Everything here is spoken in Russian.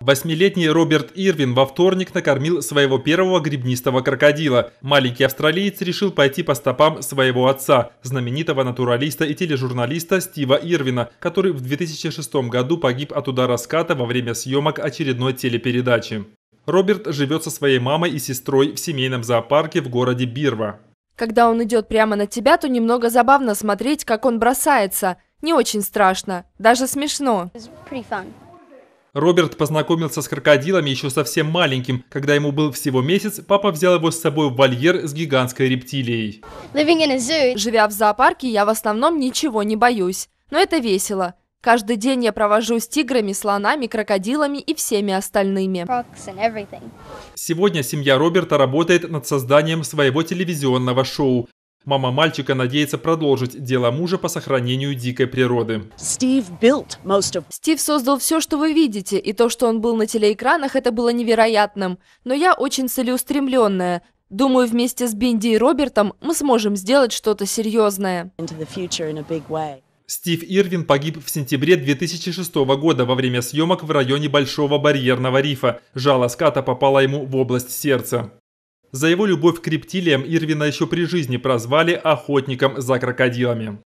Восьмилетний Роберт Ирвин во вторник накормил своего первого грибнистого крокодила. Маленький австралиец решил пойти по стопам своего отца, знаменитого натуралиста и тележурналиста Стива Ирвина, который в 2006 году погиб от удара ската во время съемок очередной телепередачи. Роберт живет со своей мамой и сестрой в семейном зоопарке в городе Бирва. Когда он идет прямо на тебя, то немного забавно смотреть, как он бросается. Не очень страшно, даже смешно. It's Роберт познакомился с крокодилами еще совсем маленьким. Когда ему был всего месяц, папа взял его с собой в вольер с гигантской рептилией. Живя в зоопарке, я в основном ничего не боюсь. Но это весело. Каждый день я провожу с тиграми, слонами, крокодилами и всеми остальными. Сегодня семья Роберта работает над созданием своего телевизионного шоу. Мама мальчика надеется продолжить дело мужа по сохранению дикой природы. Стив создал все, что вы видите, и то, что он был на телеэкранах, это было невероятным. Но я очень целеустремленная. Думаю, вместе с Бинди и Робертом мы сможем сделать что-то серьезное. Стив Ирвин погиб в сентябре 2006 года во время съемок в районе Большого барьерного рифа. Жало ската попало ему в область сердца. За его любовь к рептилиям Ирвина еще при жизни прозвали «охотником за крокодилами».